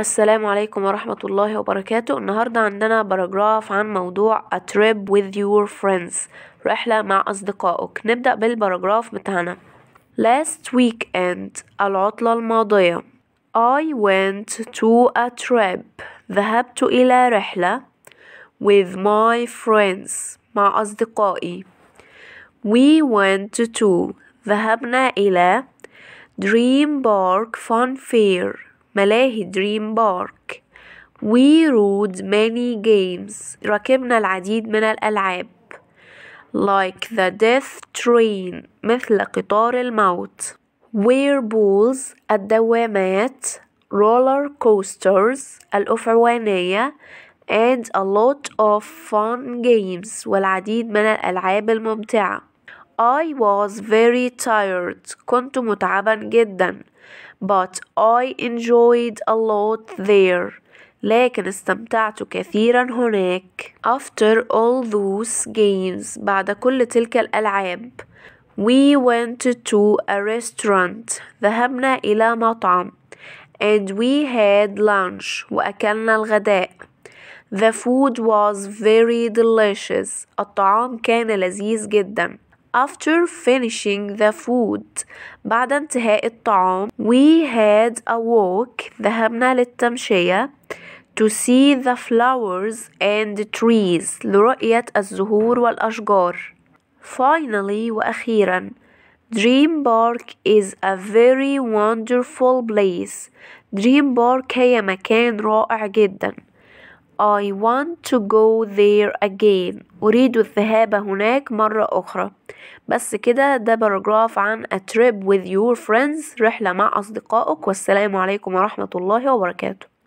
السلام عليكم ورحمة الله وبركاته النهاردة عندنا باراجراف عن موضوع A trip with your friends رحلة مع أصدقائك نبدأ بالباراجراف بتاعنا Last weekend العطلة الماضية I went to a trip ذهبت إلى رحلة with my friends مع أصدقائي We went to ذهبنا إلى Dream Park Fun Fair ملاهي دريم بارك We rode many games ركبنا العديد من الألعاب like the death train مثل قطار الموت wear balls الدوامات roller coasters الأفعوانية and a lot of fun games والعديد من الألعاب الممتعة I was very tired كنت متعبا جدا but I enjoyed a lot there لكن استمتعت كثيرا هناك after all those games بعد كل تلك الألعاب we went to a restaurant ذهبنا إلى مطعم and we had lunch وأكلنا الغداء The food was very delicious. الطعام كان لذيذ جدا. After finishing the food بعد انتهاء الطعام we had a walk ذهبنا للتمشية to see the flowers and trees لرؤية الزهور والأشجار Finally وأخيرا Dream Park is a very wonderful place Dream Park هي مكان رائع جداً I want to go there again أريد الذهاب هناك مرة أخرى بس كده ده باراجراف عن a trip with your friends رحلة مع أصدقائك والسلام عليكم ورحمة الله وبركاته